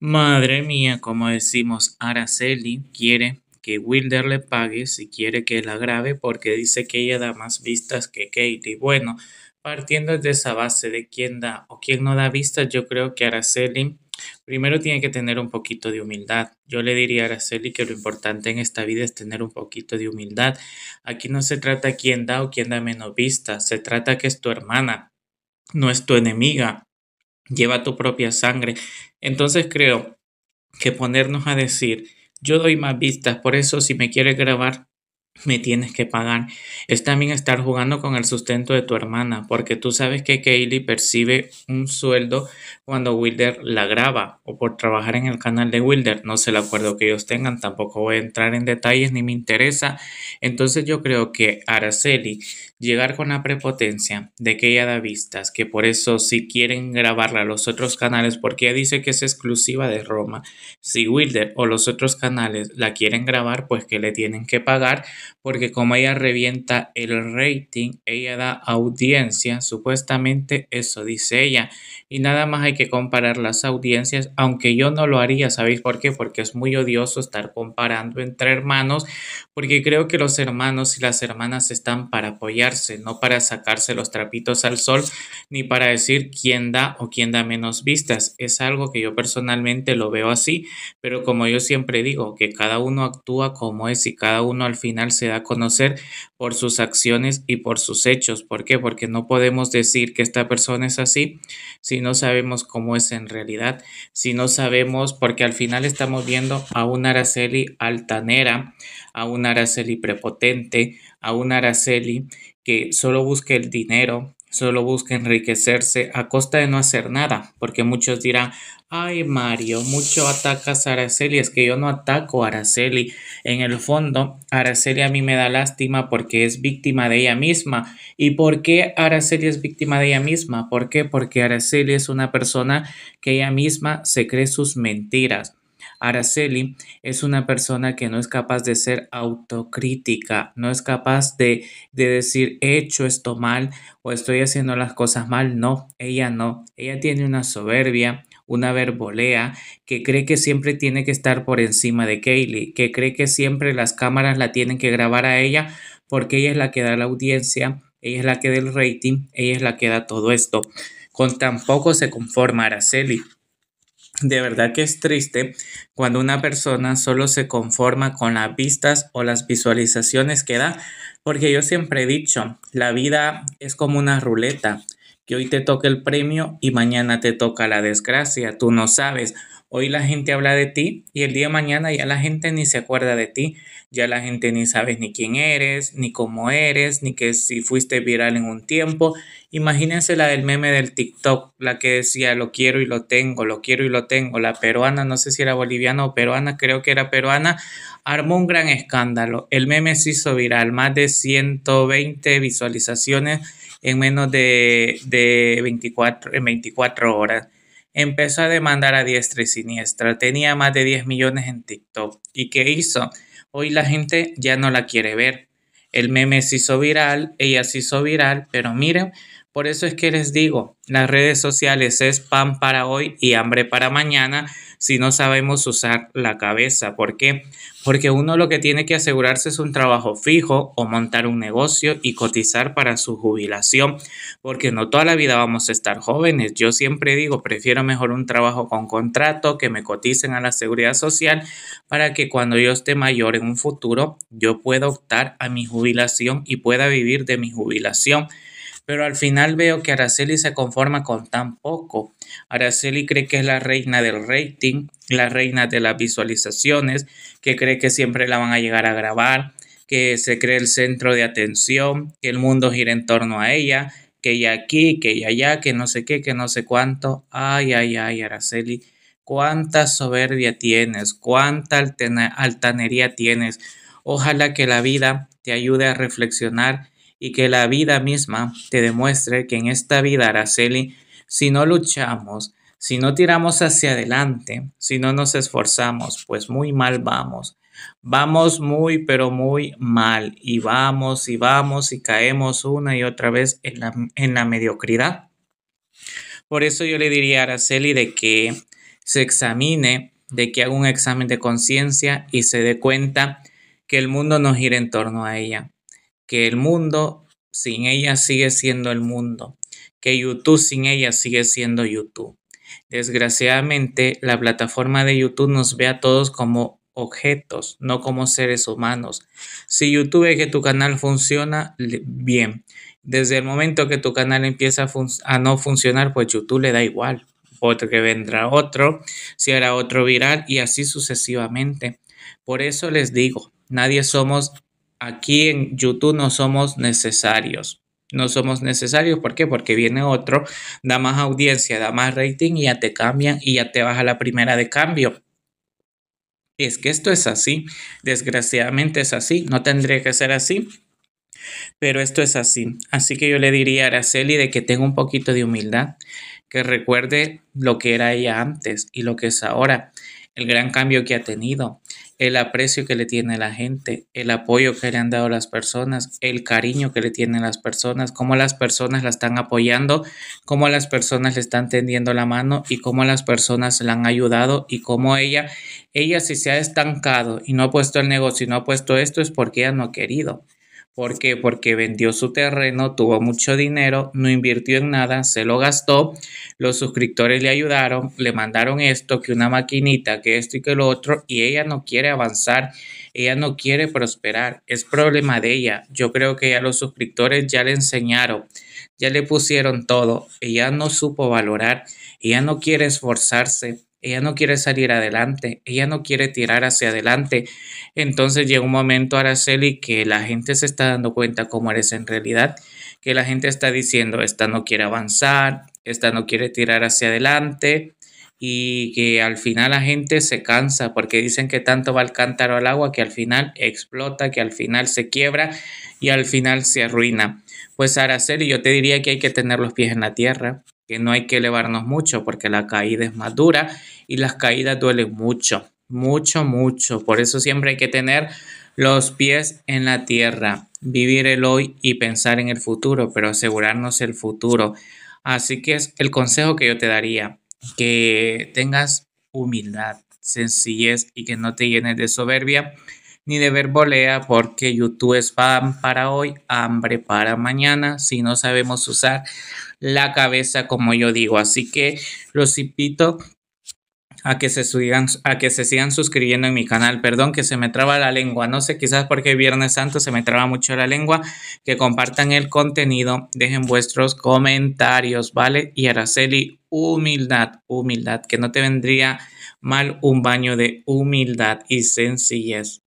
Madre mía, como decimos, Araceli quiere que Wilder le pague si quiere que la grabe porque dice que ella da más vistas que Katie. Bueno, partiendo de esa base de quién da o quién no da vistas, yo creo que Araceli primero tiene que tener un poquito de humildad. Yo le diría a Araceli que lo importante en esta vida es tener un poquito de humildad. Aquí no se trata quién da o quién da menos vistas, se trata que es tu hermana, no es tu enemiga lleva tu propia sangre. Entonces creo que ponernos a decir, yo doy más vistas, por eso si me quieres grabar, me tienes que pagar. Es también estar jugando con el sustento de tu hermana, porque tú sabes que Kaylee percibe un sueldo cuando Wilder la graba o por trabajar en el canal de Wilder. No sé lo acuerdo que ellos tengan, tampoco voy a entrar en detalles ni me interesa. Entonces yo creo que Araceli llegar con la prepotencia de que ella da vistas, que por eso si quieren grabarla a los otros canales, porque ella dice que es exclusiva de Roma, si Wilder o los otros canales la quieren grabar, pues que le tienen que pagar porque como ella revienta el rating, ella da audiencia, supuestamente eso dice ella. Y nada más hay que comparar las audiencias, aunque yo no lo haría, ¿sabéis por qué? Porque es muy odioso estar comparando entre hermanos, porque creo que los hermanos y las hermanas están para apoyarse, no para sacarse los trapitos al sol, ni para decir quién da o quién da menos vistas. Es algo que yo personalmente lo veo así, pero como yo siempre digo, que cada uno actúa como es y cada uno al final se da a conocer por sus acciones y por sus hechos. ¿Por qué? Porque no podemos decir que esta persona es así si no sabemos cómo es en realidad, si no sabemos, porque al final estamos viendo a un Araceli altanera, a un Araceli prepotente, a un Araceli que solo busca el dinero, solo busca enriquecerse a costa de no hacer nada, porque muchos dirán, ay Mario, mucho atacas a Araceli, es que yo no ataco a Araceli. En el fondo, Araceli a mí me da lástima porque es víctima de ella misma. ¿Y por qué Araceli es víctima de ella misma? ¿Por qué? Porque Araceli es una persona que ella misma se cree sus mentiras. Araceli es una persona que no es capaz de ser autocrítica, no es capaz de, decir he hecho esto mal o estoy haciendo las cosas mal. No, ella no. Ella tiene una soberbia, una verbolea, que cree que siempre tiene que estar por encima de Kaylee, que cree que siempre las cámaras la tienen que grabar a ella porque ella es la que da la audiencia, ella es la que da el rating, ella es la que da todo esto. Con tampoco se conforma Araceli. De verdad que es triste cuando una persona solo se conforma con las vistas o las visualizaciones que da, porque yo siempre he dicho, la vida es como una ruleta, que hoy te toca el premio y mañana te toca la desgracia, tú no sabes. Hoy la gente habla de ti y el día de mañana ya la gente ni se acuerda de ti, ya la gente ni sabes ni quién eres, ni cómo eres, ni que si fuiste viral en un tiempo. Imagínense la del meme del TikTok, la que decía lo quiero y lo tengo, lo quiero y lo tengo, la peruana, no sé si era boliviana o peruana, creo que era peruana, armó un gran escándalo. El meme se hizo viral, más de 120 visualizaciones en menos de, 24, 24 horas empezó a demandar a diestra y siniestra. Tenía más de 10 millones en TikTok. ¿Y qué hizo? Hoy la gente ya no la quiere ver. El meme se hizo viral, ella se hizo viral, pero miren, por eso es que les digo, las redes sociales es pan para hoy y hambre para mañana si no sabemos usar la cabeza. ¿Por qué? Porque uno lo que tiene que asegurarse es un trabajo fijo o montar un negocio y cotizar para su jubilación, porque no toda la vida vamos a estar jóvenes. Yo siempre digo, prefiero mejor un trabajo con contrato, que me coticen a la seguridad social, para que cuando yo esté mayor en un futuro, yo pueda optar a mi jubilación y pueda vivir de mi jubilación pero al final veo que Araceli se conforma con tan poco. Araceli cree que es la reina del rating, la reina de las visualizaciones, que cree que siempre la van a llegar a grabar, que se cree el centro de atención, que el mundo gira en torno a ella, que ella aquí, que ella allá, que no sé qué, que no sé cuánto. Ay, ay, ay, Araceli, cuánta soberbia tienes, cuánta altanería tienes. Ojalá que la vida te ayude a reflexionar y que la vida misma te demuestre que en esta vida, Araceli, si no luchamos, si no tiramos hacia adelante, si no nos esforzamos, pues muy mal vamos. Vamos muy, pero muy mal y vamos y vamos y caemos una y otra vez en la, mediocridad. Por eso yo le diría a Araceli de que se examine, de que haga un examen de conciencia y se dé cuenta que el mundo no gira en torno a ella, que el mundo sin ella sigue siendo el mundo, que YouTube sin ella sigue siendo YouTube. Desgraciadamente, la plataforma de YouTube nos ve a todos como objetos, no como seres humanos. Si YouTube ve que tu canal funciona, bien. Desde el momento que tu canal empieza a, no funcionar, pues YouTube le da igual, porque vendrá otro, si hará otro viral y así sucesivamente. Por eso les digo, nadie somos aquí en YouTube no somos necesarios. No somos necesarios, ¿por qué? Porque viene otro, da más audiencia, da más rating y ya te cambian y ya te vas a la primera de cambio. es que esto es así, desgraciadamente es así, no tendría que ser así, pero esto es así. Así que yo le diría a Araceli de que tenga un poquito de humildad, que recuerde lo que era ella antes y lo que es ahora, el gran cambio que ha tenido, el aprecio que le tiene la gente, el apoyo que le han dado las personas, el cariño que le tienen las personas, cómo las personas la están apoyando, cómo las personas le están tendiendo la mano y cómo las personas la han ayudado y cómo ella, ella si se ha estancado y no ha puesto el negocio y no ha puesto esto es porque ella no ha querido. ¿Por qué? Porque vendió su terreno, tuvo mucho dinero, no invirtió en nada, se lo gastó, los suscriptores le ayudaron, le mandaron esto, que una maquinita, que esto y que lo otro, y ella no quiere avanzar, ella no quiere prosperar, es problema de ella. Yo creo que ya los suscriptores ya le enseñaron, ya le pusieron todo, ella no supo valorar, ella no quiere esforzarse, ella no quiere salir adelante, ella no quiere tirar hacia adelante. Entonces llega un momento, Araceli, que la gente se está dando cuenta cómo eres en realidad, que la gente está diciendo, esta no quiere avanzar, esta no quiere tirar hacia adelante y que al final la gente se cansa porque dicen que tanto va el cántaro al agua que al final explota, que al final se quiebra y al final se arruina. Pues Araceli, yo te diría que hay que tener los pies en la tierra, que no hay que elevarnos mucho porque la caída es más dura y las caídas duelen mucho, mucho, mucho. Por eso siempre hay que tener los pies en la tierra, vivir el hoy y pensar en el futuro, pero asegurarnos el futuro. Así que es el consejo que yo te daría, que tengas humildad, sencillez y que no te llenes de soberbia ni de verbolea porque YouTube es pan para hoy, hambre para mañana, si no sabemos usar la cabeza como yo digo. Así que los invito a que se sigan, a que se sigan suscribiendo en mi canal. Perdón que se me traba la lengua. No sé, quizás porque Viernes Santo se me traba mucho la lengua. Que compartan el contenido, dejen vuestros comentarios, ¿vale? Y Araceli, humildad, humildad, que no te vendría mal un baño de humildad y sencillez.